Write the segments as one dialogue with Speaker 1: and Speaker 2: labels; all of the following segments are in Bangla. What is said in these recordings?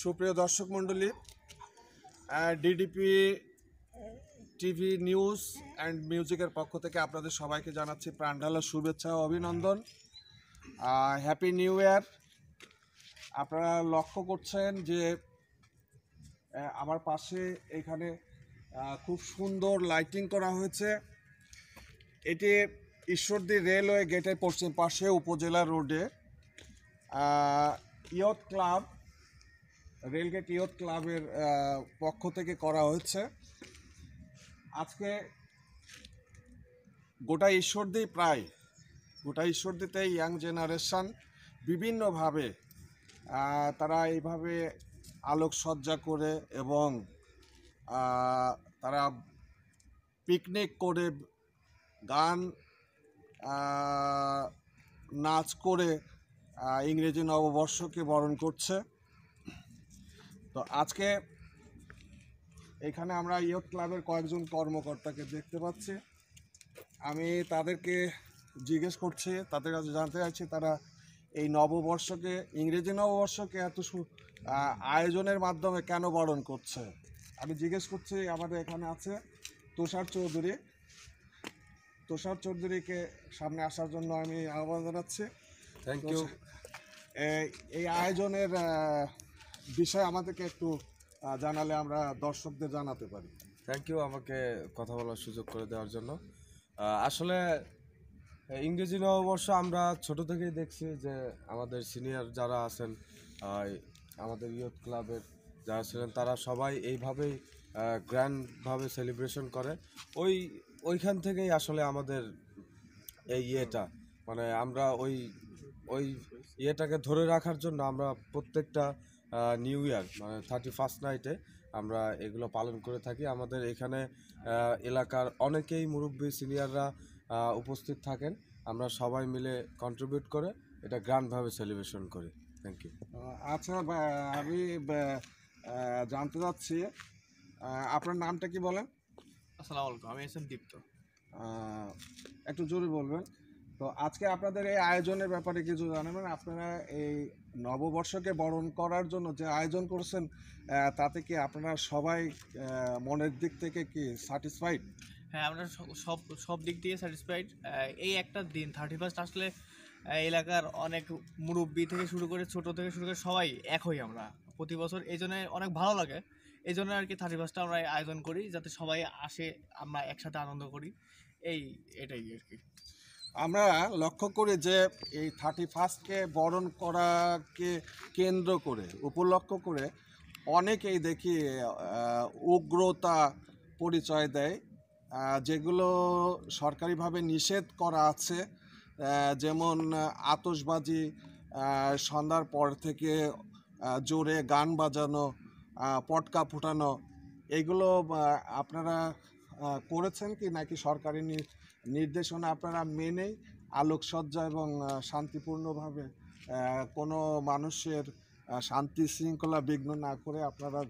Speaker 1: সুপ্রিয় দর্শক মণ্ডলী ডিডিপি
Speaker 2: টিভি নিউজ অ্যান্ড মিউজিকের পক্ষ থেকে আপনাদের সবাইকে জানাচ্ছি প্রাণঢালা শুভেচ্ছা ও অভিনন্দন হ্যাপি নিউ ইয়ার আপনারা লক্ষ্য করছেন যে আমার পাশে এখানে খুব সুন্দর লাইটিং করা হয়েছে এটি ঈশ্বরদী রেলওয়ে গেটের পশ্চিম পাশে উপজেলা রোডে ইয়ত ক্লাব রেলগেট ইয়ট ক্লাবের পক্ষ থেকে করা হয়েছে আজকে গোটা ঈশ্বরদী প্রায় গোটা ঈশ্বরদীতে ইয়াং জেনারেশান বিভিন্নভাবে তারা এইভাবে আলোকসজ্জা করে এবং তারা পিকনিক করে গান নাচ করে ইংরেজি নববর্ষকে বরণ করছে তো আজকে এখানে আমরা ইয়ট ক্লাবের কয়েকজন কর্মকর্তাকে দেখতে পাচ্ছি আমি তাদেরকে জিজ্ঞেস করছি তাদের কাছে জানতে চাইছি তারা এই নববর্ষকে ইংরেজি নববর্ষকে এত আয়োজনের মাধ্যমে কেন বরণ করছে আমি জিজ্ঞেস করছি আমাদের এখানে আছে তুষার চৌধুরী তুষার চৌধুরীকে সামনে আসার জন্য আমি আহ্বান জানাচ্ছি থ্যাংক ইউ এই আয়োজনের বিষয় আমাদেরকে একটু জানালে আমরা দর্শকদের জানাতে পারি
Speaker 1: থ্যাংক ইউ আমাকে কথা বলার সুযোগ করে দেওয়ার জন্য আসলে ইংরেজি নববর্ষ আমরা ছোট থেকেই দেখছি যে আমাদের সিনিয়র যারা আছেন আমাদের ইয়ুথ ক্লাবের যারা ছিলেন তারা সবাই এইভাবেই গ্র্যান্ডভাবে সেলিব্রেশন করে ওই ওইখান থেকেই আসলে আমাদের এই ইয়েটা মানে আমরা ওই ওই ইয়েটাকে ধরে রাখার জন্য আমরা প্রত্যেকটা নিউ ইয়ার মানে থার্টি ফার্স্ট নাইটে আমরা এগুলো পালন করে থাকি আমাদের এখানে এলাকার অনেকেই মুরব্বী সিনিয়ররা উপস্থিত থাকেন আমরা সবাই মিলে কন্ট্রিবিউট করে এটা গ্র্যান্ডভাবে সেলিব্রেশন করি থ্যাংক ইউ
Speaker 2: আচ্ছা আমি জানতে চাচ্ছি আপনার নামটা কি বলেন
Speaker 1: আসসালামু আলাইকুম আমি এস এম দীপ্ত
Speaker 2: একটু জোরে বলবেন তো আজকে আপনাদের এই আয়োজনের ব্যাপারে কিছু জানাবেন আপনারা এই নববর্ষকে বরণ করার জন্য যে আয়োজন করছেন তাতে কি আপনারা সবাই মনের দিক থেকে কি স্যাটিসফাইড হ্যাঁ আমরা সব সব দিক দিয়ে স্যাটিসফাইড এই একটা দিন থার্টি ফার্স্ট আসলে এলাকার অনেক মুরব্বী থেকে শুরু করে ছোট থেকে শুরু করে সবাই এক হই আমরা প্রতি বছর এই জন্য অনেক ভালো লাগে এই জন্য আর কি থার্টি ফার্স্টটা আমরা আয়োজন করি যাতে সবাই আসে আমরা একসাথে আনন্দ করি এই এটাই আর কি আমরা লক্ষ্য করি যে এই থার্টি ফার্স্টকে বরণ করাকে কেন্দ্র করে উপলক্ষ করে অনেকেই দেখি উগ্রতা পরিচয় দেয় যেগুলো সরকারিভাবে নিষেধ করা আছে যেমন আতসবাজি সন্ধ্যার পর থেকে জোরে গান বাজানো পটকা ফুটানো এগুলো আপনারা করেছেন কি নাকি সরকারি নির্দেশনা আপনারা মেনে আলোকসজ্জা এবং শান্তিপূর্ণভাবে কোনো মানুষের শান্তি শৃঙ্খলা বিঘ্ন না করে আপনারা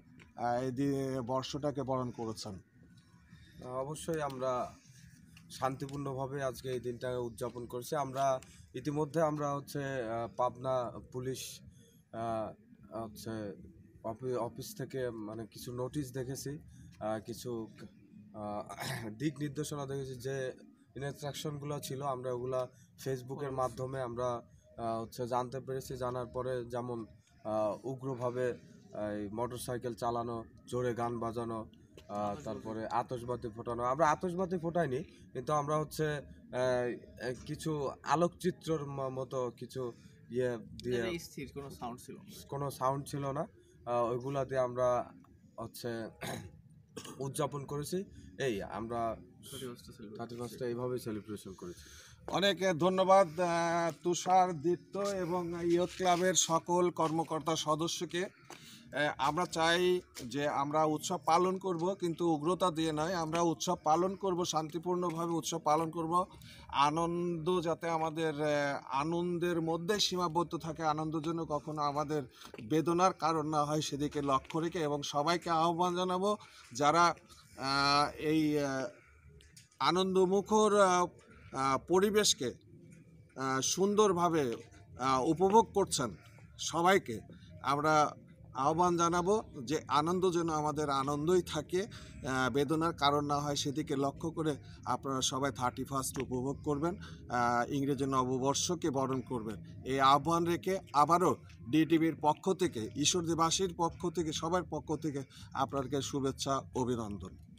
Speaker 2: এই বর্ষটাকে বরণ করেছেন
Speaker 1: অবশ্যই আমরা শান্তিপূর্ণভাবে আজকে এই দিনটা উদযাপন করছি আমরা ইতিমধ্যে আমরা হচ্ছে পাবনা পুলিশ হচ্ছে অফিস থেকে মানে কিছু নোটিশ দেখেছি কিছু দিক নির্দেশনা দেখেছি যে ইনস্ট্রাকশনগুলো ছিল আমরা ওগুলা ফেসবুকের মাধ্যমে আমরা হচ্ছে জানতে পেরেছি জানার পরে যেমন উগ্রভাবে মোটরসাইকেল চালানো জোরে গান বাজানো তারপরে আতসবাতি ফোটানো আমরা আতসবাতি ফোটাইনি কিন্তু আমরা হচ্ছে কিছু আলোকচিত্রর মতো কিছু ইয়ে দিয়ে কোনো সাউন্ড ছিল কোনো সাউন্ড ছিল না ওইগুলা দিয়ে আমরা হচ্ছে উদযাপন করেছি এই আমরা থার্টি ফার্স্টটা এইভাবেই সেলিব্রেশন করেছি অনেক
Speaker 2: ধন্যবাদ তুষার দীপ্ত এবং ইয়ত ক্লাবের সকল কর্মকর্তা সদস্যকে আমরা চাই যে আমরা উৎসব পালন করব কিন্তু উগ্রতা দিয়ে নয় আমরা উৎসব পালন করব শান্তিপূর্ণভাবে উৎসব পালন করব আনন্দ যাতে আমাদের আনন্দের মধ্যে সীমাবদ্ধ থাকে আনন্দের জন্য কখনো আমাদের বেদনার কারণ না হয় সেদিকে লক্ষ্য রেখে এবং সবাইকে আহ্বান জানাবো যারা এই আনন্দমুখর পরিবেশকে সুন্দরভাবে উপভোগ করছেন সবাইকে আমরা আহ্বান জানাবো যে আনন্দ যেন আমাদের আনন্দই থাকে বেদনার কারণ না হয় সেদিকে লক্ষ্য করে আপনারা সবাই থার্টি ফার্স্ট উপভোগ করবেন ইংরেজি নববর্ষকে বরণ করবেন এই আহ্বান রেখে আবারও ডিটিভির পক্ষ থেকে ঈশ্বরদেবাসীর পক্ষ থেকে সবার পক্ষ থেকে আপনাকে শুভেচ্ছা অভিনন্দন